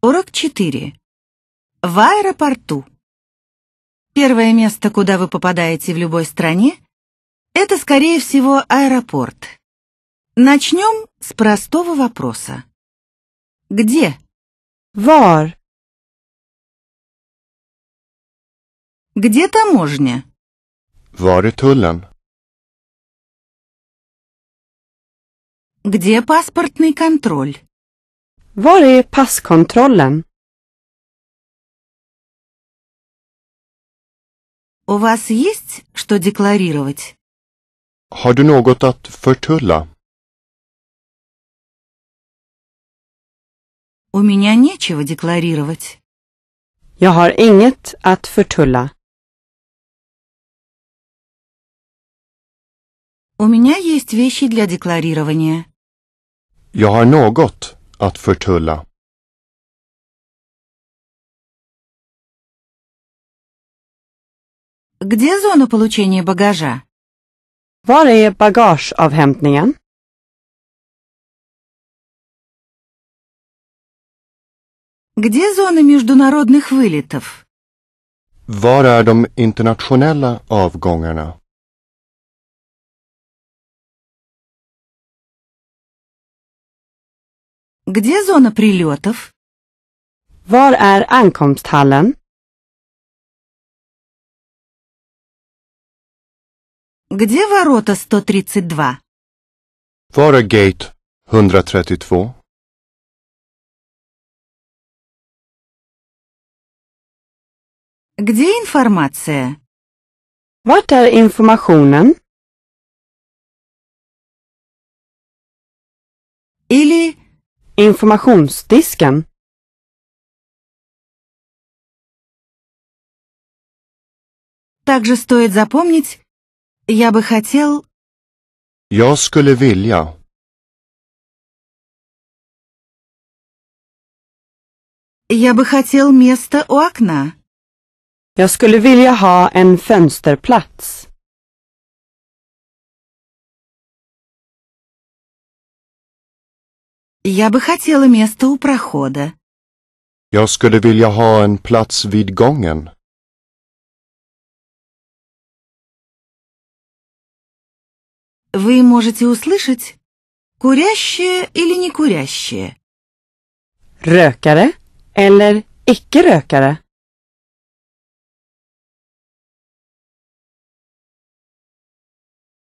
Урок 4. В аэропорту. Первое место, куда вы попадаете в любой стране, это, скорее всего, аэропорт. Начнем с простого вопроса. Где? Вар. Где таможня? Var är Где паспортный контроль? Var är passkontrollen? У вас есть что декларировать? Har du något att förtulla? У меня нечего декларировать. Jag har inget att förtulla. У меня есть вещи для декларирования. Jag har något att förtulla Где зона получения багажа? Var är bagageavhämtningen? Где зона международных вылетов? Var är de internationella avgångarna? Где зона прилетов? Var är ankomsthallen? Где ворота 132? Var är gate 132? Где информация? Vart är informationen? Или informationsdisken Также стоит запомнить, я бы хотел... Jag skulle vilja. Я бы хотел место у окна. Jag skulle vilja ha en fönsterplats. Я бы хотела место у прохода. Jag skulle vilja ha en plats vid gången. Вы можете услышать курящие или не курящие. Rökare eller icke-rökare?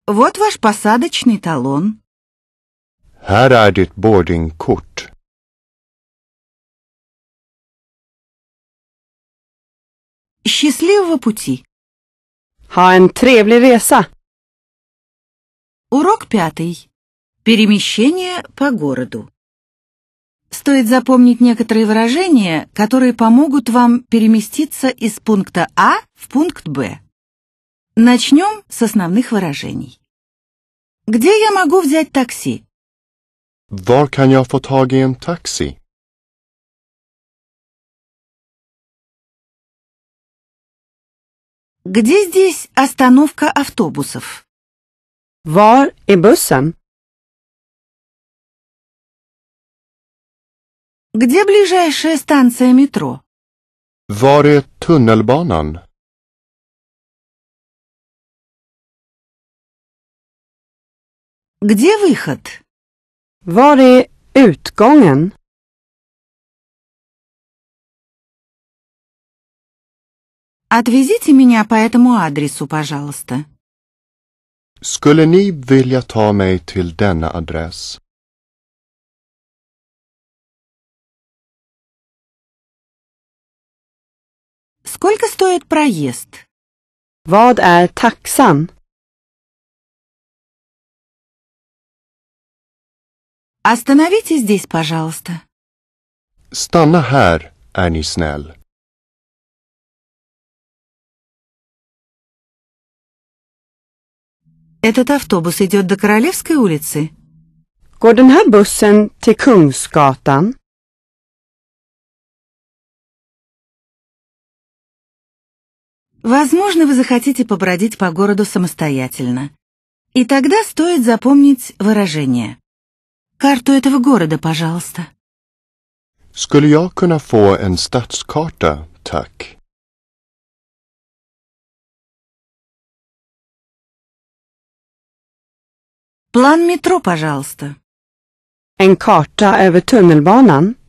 Вот ваш посадочный талон. Här är ditt boardingkort. Счастливого пути! Ha en trevlig resa! Урок пятый. Перемещение по городу. Стоит запомнить некоторые выражения, которые помогут вам переместиться из пункта А в пункт Б. Начнем с основных выражений. Где я могу взять такси? Var kan jag få tag i en taxi? Где здесь остановка автобусов? Var är bussen? Где ближайшая станция метро? Var är tunnelbanan? Где выход? Var är utgången? Отвезите меня по этому адресу, пожалуйста. Skulle ni vilja ta mig till denna adress? Сколько стоит проезд? Vad är taxan? Остановите здесь, пожалуйста. Stanna här, är ni snäll. Этот автобус идет до Королевской улицы? Går den här bussen till Kungsgatan? Возможно, вы захотите побродить по городу самостоятельно. И тогда стоит запомнить выражение. Карту этого города, пожалуйста. Skulle jag kunna få en stadskarta, tack? План метро, пожалуйста. En karta över tunnelbanan.